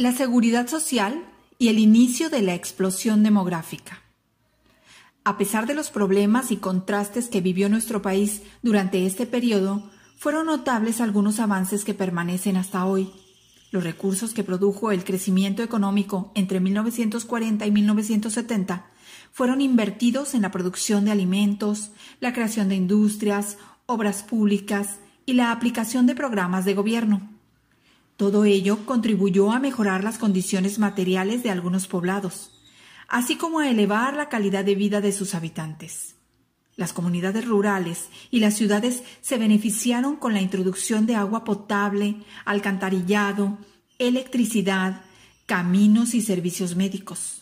la seguridad social y el inicio de la explosión demográfica. A pesar de los problemas y contrastes que vivió nuestro país durante este periodo, fueron notables algunos avances que permanecen hasta hoy. Los recursos que produjo el crecimiento económico entre 1940 y 1970 fueron invertidos en la producción de alimentos, la creación de industrias, obras públicas y la aplicación de programas de gobierno. Todo ello contribuyó a mejorar las condiciones materiales de algunos poblados, así como a elevar la calidad de vida de sus habitantes. Las comunidades rurales y las ciudades se beneficiaron con la introducción de agua potable, alcantarillado, electricidad, caminos y servicios médicos.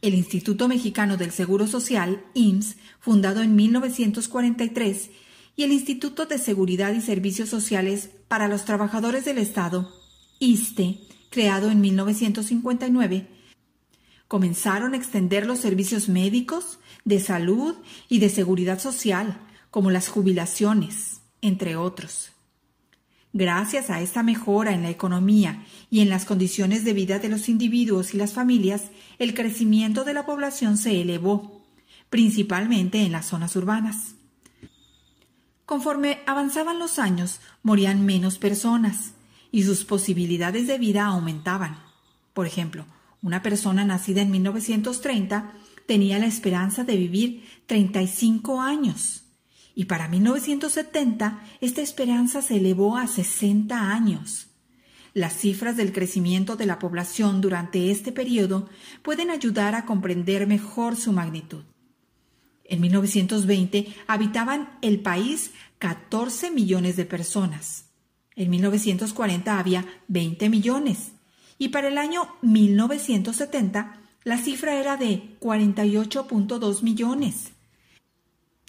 El Instituto Mexicano del Seguro Social, IMSS, fundado en 1943, y el Instituto de Seguridad y Servicios Sociales para los Trabajadores del Estado, ISTE, creado en 1959, comenzaron a extender los servicios médicos, de salud y de seguridad social, como las jubilaciones, entre otros. Gracias a esta mejora en la economía y en las condiciones de vida de los individuos y las familias, el crecimiento de la población se elevó, principalmente en las zonas urbanas. Conforme avanzaban los años, morían menos personas y sus posibilidades de vida aumentaban. Por ejemplo, una persona nacida en 1930 tenía la esperanza de vivir 35 años y para 1970 esta esperanza se elevó a 60 años. Las cifras del crecimiento de la población durante este periodo pueden ayudar a comprender mejor su magnitud. En 1920 habitaban el país 14 millones de personas. En 1940 había 20 millones. Y para el año 1970 la cifra era de 48.2 millones.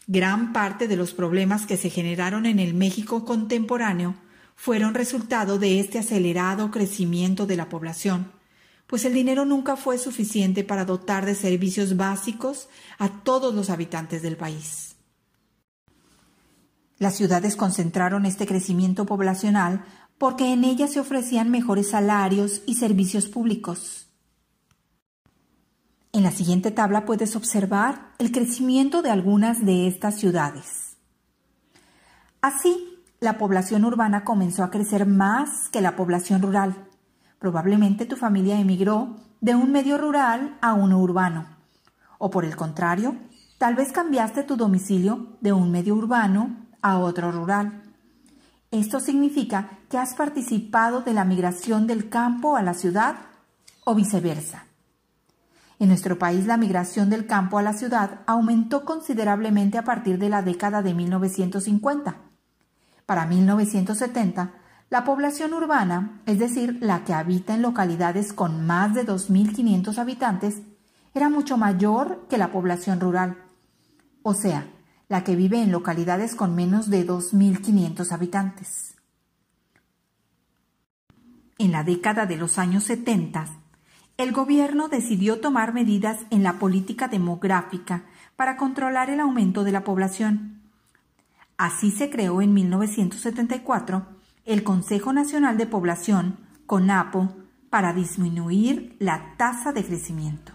Gran parte de los problemas que se generaron en el México contemporáneo fueron resultado de este acelerado crecimiento de la población pues el dinero nunca fue suficiente para dotar de servicios básicos a todos los habitantes del país. Las ciudades concentraron este crecimiento poblacional porque en ellas se ofrecían mejores salarios y servicios públicos. En la siguiente tabla puedes observar el crecimiento de algunas de estas ciudades. Así, la población urbana comenzó a crecer más que la población rural. Probablemente tu familia emigró de un medio rural a uno urbano. O por el contrario, tal vez cambiaste tu domicilio de un medio urbano a otro rural. Esto significa que has participado de la migración del campo a la ciudad o viceversa. En nuestro país la migración del campo a la ciudad aumentó considerablemente a partir de la década de 1950. Para 1970, la población urbana, es decir, la que habita en localidades con más de 2.500 habitantes, era mucho mayor que la población rural, o sea, la que vive en localidades con menos de 2.500 habitantes. En la década de los años 70, el gobierno decidió tomar medidas en la política demográfica para controlar el aumento de la población. Así se creó en 1974 el Consejo Nacional de Población, CONAPO, para disminuir la tasa de crecimiento.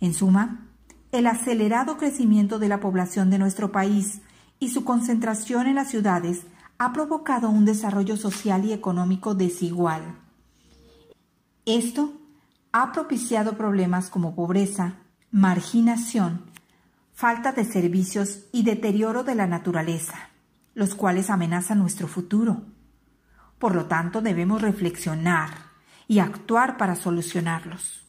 En suma, el acelerado crecimiento de la población de nuestro país y su concentración en las ciudades ha provocado un desarrollo social y económico desigual. Esto ha propiciado problemas como pobreza, marginación, falta de servicios y deterioro de la naturaleza, los cuales amenazan nuestro futuro. Por lo tanto, debemos reflexionar y actuar para solucionarlos.